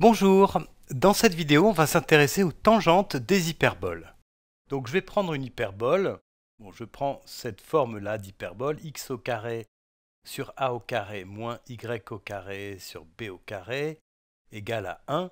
Bonjour, dans cette vidéo on va s'intéresser aux tangentes des hyperboles. Donc je vais prendre une hyperbole, bon, je prends cette forme là d'hyperbole, x au carré sur a au carré moins y au carré sur b au carré égale à 1.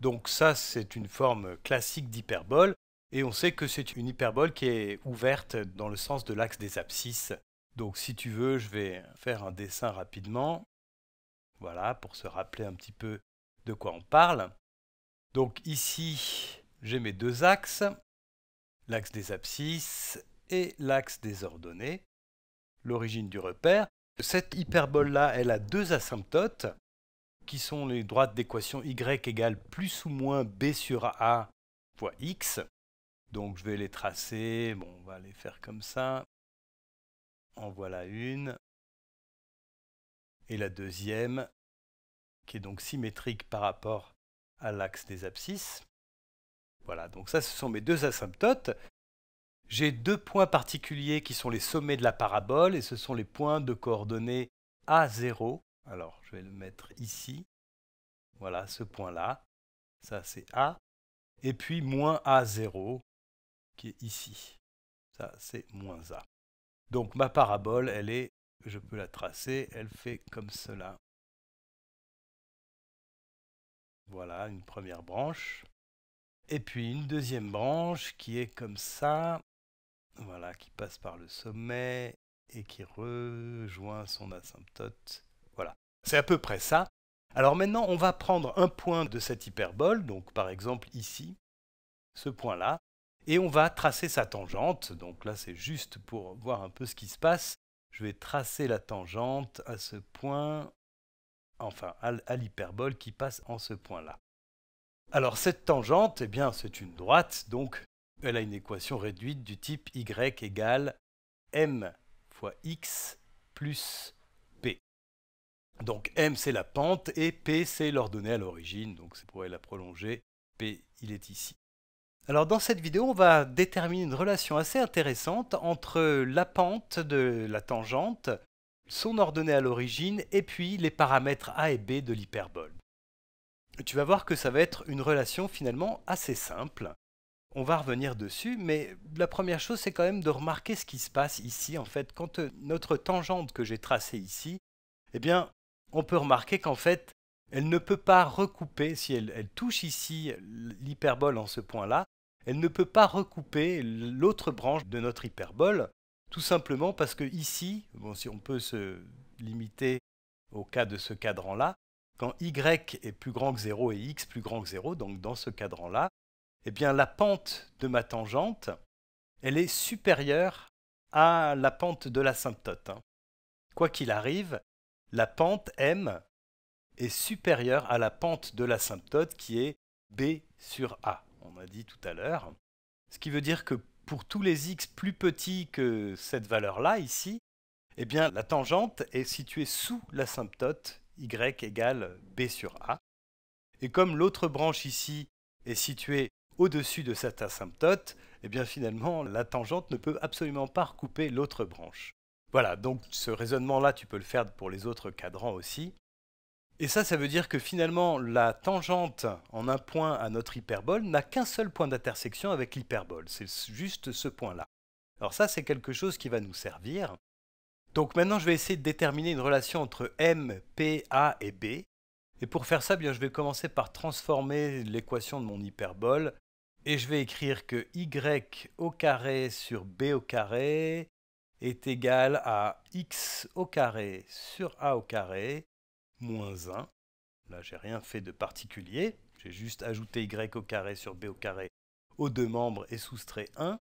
Donc ça c'est une forme classique d'hyperbole et on sait que c'est une hyperbole qui est ouverte dans le sens de l'axe des abscisses. Donc si tu veux je vais faire un dessin rapidement, voilà pour se rappeler un petit peu de quoi on parle. Donc ici, j'ai mes deux axes, l'axe des abscisses et l'axe des ordonnées, l'origine du repère. Cette hyperbole-là, elle a deux asymptotes, qui sont les droites d'équation y égale plus ou moins b sur a fois x. Donc je vais les tracer, on va les faire comme ça. En voilà une. Et la deuxième, qui est donc symétrique par rapport à l'axe des abscisses. Voilà, donc ça, ce sont mes deux asymptotes. J'ai deux points particuliers qui sont les sommets de la parabole, et ce sont les points de coordonnées A0. Alors, je vais le mettre ici. Voilà, ce point-là. Ça, c'est A. Et puis, moins A0, qui est ici. Ça, c'est moins A. Donc, ma parabole, elle est, je peux la tracer, elle fait comme cela. Voilà, une première branche. Et puis une deuxième branche qui est comme ça, voilà, qui passe par le sommet et qui rejoint son asymptote. Voilà, c'est à peu près ça. Alors maintenant, on va prendre un point de cette hyperbole, donc par exemple ici, ce point-là, et on va tracer sa tangente. Donc là, c'est juste pour voir un peu ce qui se passe. Je vais tracer la tangente à ce point enfin à l'hyperbole qui passe en ce point-là. Alors cette tangente, eh bien c'est une droite, donc elle a une équation réduite du type y égale m fois x plus p. Donc m c'est la pente et p c'est l'ordonnée à l'origine, donc c'est pour la prolonger, p il est ici. Alors dans cette vidéo, on va déterminer une relation assez intéressante entre la pente de la tangente son ordonnée à l'origine et puis les paramètres A et B de l'hyperbole. Tu vas voir que ça va être une relation finalement assez simple. On va revenir dessus, mais la première chose c'est quand même de remarquer ce qui se passe ici en fait. Quand euh, notre tangente que j'ai tracée ici, eh bien on peut remarquer qu'en fait elle ne peut pas recouper, si elle touche ici l'hyperbole en ce point-là, elle ne peut pas recouper l'autre branche de notre hyperbole, tout simplement parce que ici, si on peut se limiter au cas de ce cadran-là, quand y est plus grand que 0 et x plus grand que 0, donc dans ce cadran-là, eh bien la pente de ma tangente, elle est supérieure à la pente de l'asymptote. Hein. Quoi qu'il arrive, la pente m est supérieure à la pente de l'asymptote qui est b sur a, on a dit tout à l'heure. Ce qui veut dire que pour tous les x plus petits que cette valeur-là, ici, eh bien, la tangente est située sous l'asymptote y égale b sur a. Et comme l'autre branche ici est située au-dessus de cette asymptote, eh bien finalement, la tangente ne peut absolument pas recouper l'autre branche. Voilà, donc ce raisonnement-là, tu peux le faire pour les autres cadrans aussi. Et ça, ça veut dire que finalement, la tangente en un point à notre hyperbole n'a qu'un seul point d'intersection avec l'hyperbole. C'est juste ce point-là. Alors ça, c'est quelque chose qui va nous servir. Donc maintenant, je vais essayer de déterminer une relation entre m, p, a et b. Et pour faire ça, eh bien, je vais commencer par transformer l'équation de mon hyperbole. Et je vais écrire que y au carré sur b au carré est égal à x au carré sur a au carré moins 1. Là, j'ai rien fait de particulier. J'ai juste ajouté y au carré sur b au carré aux deux membres et soustrait 1.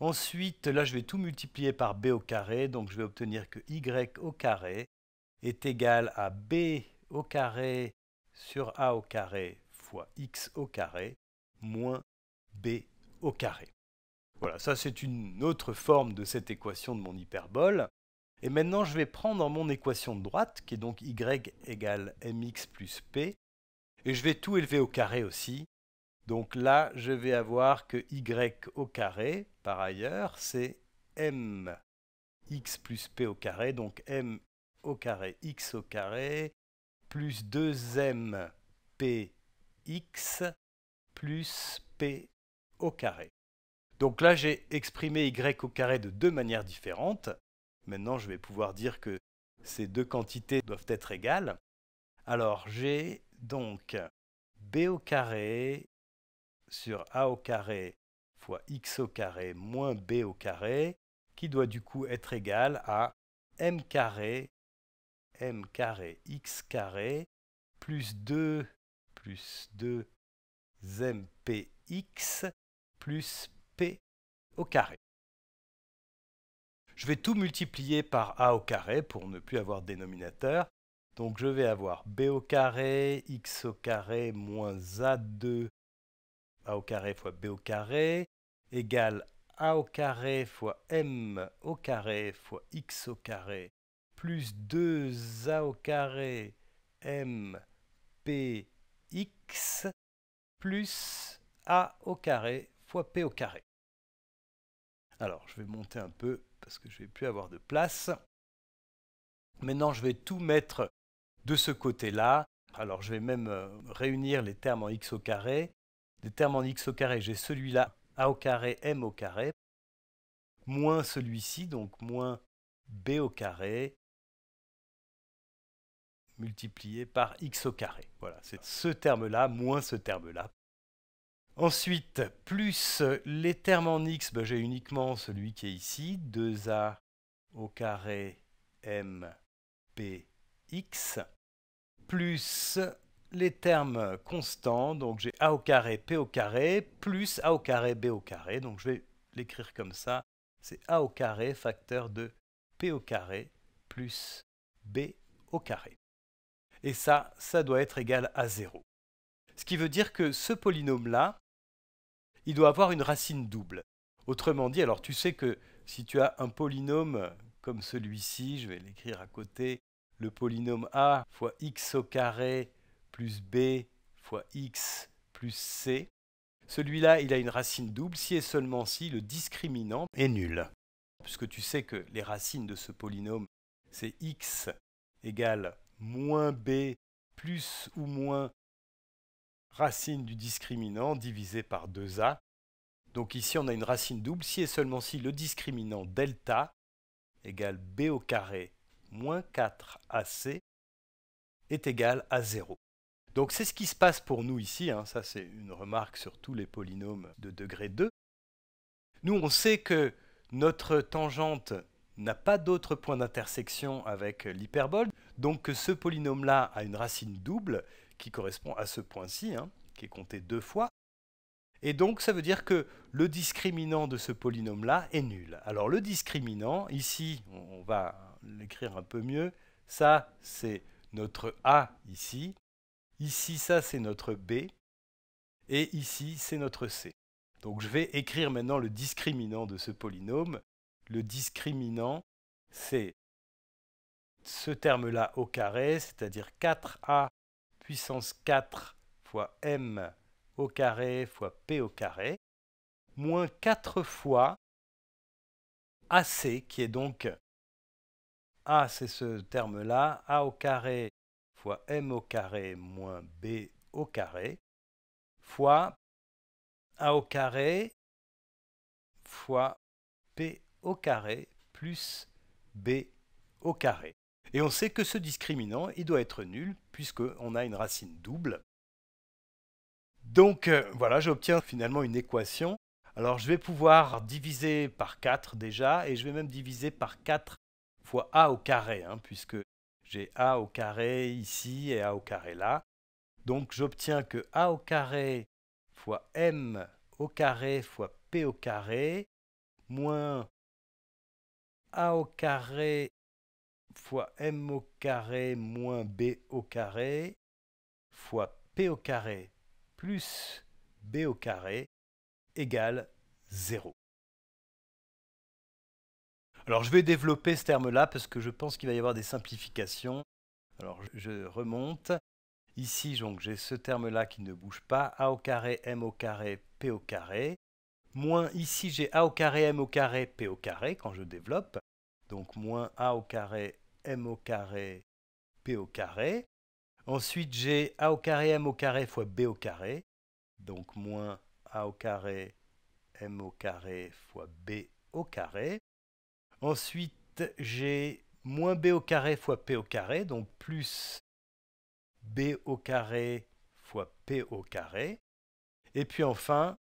Ensuite, là, je vais tout multiplier par b au carré, donc je vais obtenir que y au carré est égal à b au carré sur a au carré fois x au carré moins b au carré. Voilà, ça c'est une autre forme de cette équation de mon hyperbole. Et maintenant, je vais prendre mon équation de droite, qui est donc y égale mx plus p, et je vais tout élever au carré aussi. Donc là, je vais avoir que y au carré, par ailleurs, c'est mx plus p au carré, donc m au carré x au carré, plus 2m px plus p au carré. Donc là, j'ai exprimé y au carré de deux manières différentes. Maintenant, je vais pouvoir dire que ces deux quantités doivent être égales. Alors, j'ai donc b au carré sur a au carré fois x au carré moins b au carré qui doit du coup être égal à m carré m carré x carré plus 2 plus 2 mpx plus p au carré. Je vais tout multiplier par a au carré pour ne plus avoir de dénominateur. Donc je vais avoir b au carré, x au carré moins a2, a au carré fois b au carré, égale a au carré fois m au carré fois x au carré, plus 2a au carré m p x, plus a au carré fois p au carré. Alors je vais monter un peu parce que je vais plus avoir de place. Maintenant, je vais tout mettre de ce côté-là. Alors, je vais même euh, réunir les termes en x au carré. Les termes en x au carré, j'ai celui-là, a au carré, m au carré, moins celui-ci, donc moins b au carré, multiplié par x au carré. Voilà, c'est ce terme-là, moins ce terme-là, Ensuite, plus les termes en x, ben, j'ai uniquement celui qui est ici, 2a au carré m x, plus les termes constants, donc j'ai a au carré p au carré, plus a au carré b au carré, donc je vais l'écrire comme ça, c'est a au carré facteur de p au carré plus b au carré. Et ça, ça doit être égal à 0. Ce qui veut dire que ce polynôme-là, il doit avoir une racine double. Autrement dit, alors tu sais que si tu as un polynôme comme celui-ci, je vais l'écrire à côté, le polynôme a fois x au carré plus b fois x plus c, celui-là, il a une racine double si et seulement si le discriminant est nul. Puisque tu sais que les racines de ce polynôme, c'est x égale moins b plus ou moins racine du discriminant divisé par 2a. Donc ici, on a une racine double si et seulement si le discriminant delta égale b au carré moins 4ac est égal à 0. Donc c'est ce qui se passe pour nous ici, hein. ça c'est une remarque sur tous les polynômes de degré 2. Nous on sait que notre tangente n'a pas d'autre point d'intersection avec l'hyperbole, donc que ce polynôme-là a une racine double qui correspond à ce point-ci, hein, qui est compté deux fois. Et donc ça veut dire que le discriminant de ce polynôme-là est nul. Alors le discriminant, ici, on va l'écrire un peu mieux, ça c'est notre A ici, ici ça c'est notre B, et ici c'est notre C. Donc je vais écrire maintenant le discriminant de ce polynôme. Le discriminant, c'est ce terme-là au carré, c'est-à-dire 4a puissance 4 fois m au carré fois p au carré, moins 4 fois AC, qui est donc A, c'est ce terme-là, A au carré fois M au carré moins B au carré, fois A au carré fois P au carré plus B au carré. Et on sait que ce discriminant, il doit être nul, puisqu'on a une racine double. Donc euh, voilà, j'obtiens finalement une équation. Alors je vais pouvoir diviser par 4 déjà, et je vais même diviser par 4 fois a au carré, hein, puisque j'ai a au carré ici et a au carré là. Donc j'obtiens que a au carré fois m au carré fois p au carré moins a au carré fois m au carré moins b au carré fois p au carré plus b au carré égale 0. Alors je vais développer ce terme-là parce que je pense qu'il va y avoir des simplifications. Alors je remonte. Ici, donc j'ai ce terme-là qui ne bouge pas. a au carré, m au carré, p au carré. Moins ici, j'ai a au carré, m au carré, p au carré quand je développe. Donc moins a au carré, m au carré p au carré. Ensuite, j'ai a au carré m au carré fois b au carré. Donc moins a au carré m au carré fois b au carré. Ensuite, j'ai moins b au carré fois p au carré, donc plus b au carré fois p au carré. Et puis enfin,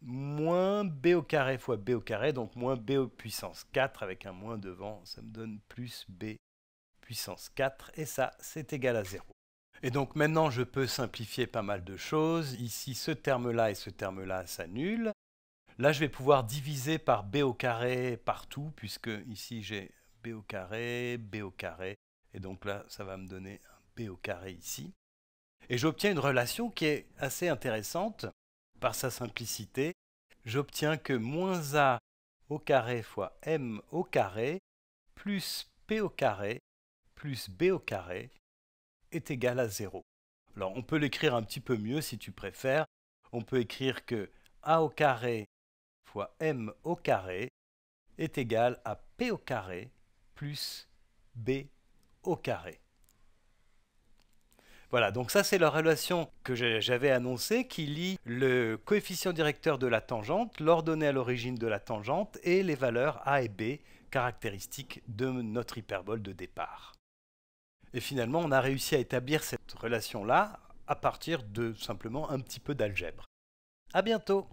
moins b au carré fois b au carré, donc moins b puissance 4 avec un moins devant, ça me donne plus b puissance 4, et ça, c'est égal à 0. Et donc maintenant, je peux simplifier pas mal de choses. Ici, ce terme-là et ce terme-là s'annulent. Là, je vais pouvoir diviser par b au carré partout, puisque ici, j'ai b au carré, b au carré. Et donc là, ça va me donner un b au carré ici. Et j'obtiens une relation qui est assez intéressante par sa simplicité. J'obtiens que moins a au carré fois m au carré plus p au carré plus b au carré est égal à 0. Alors on peut l'écrire un petit peu mieux si tu préfères. On peut écrire que a au carré fois m au carré est égal à p au carré plus b au carré. Voilà, donc ça c'est la relation que j'avais annoncée qui lie le coefficient directeur de la tangente, l'ordonnée à l'origine de la tangente et les valeurs a et b caractéristiques de notre hyperbole de départ. Et finalement, on a réussi à établir cette relation-là à partir de simplement un petit peu d'algèbre. A bientôt!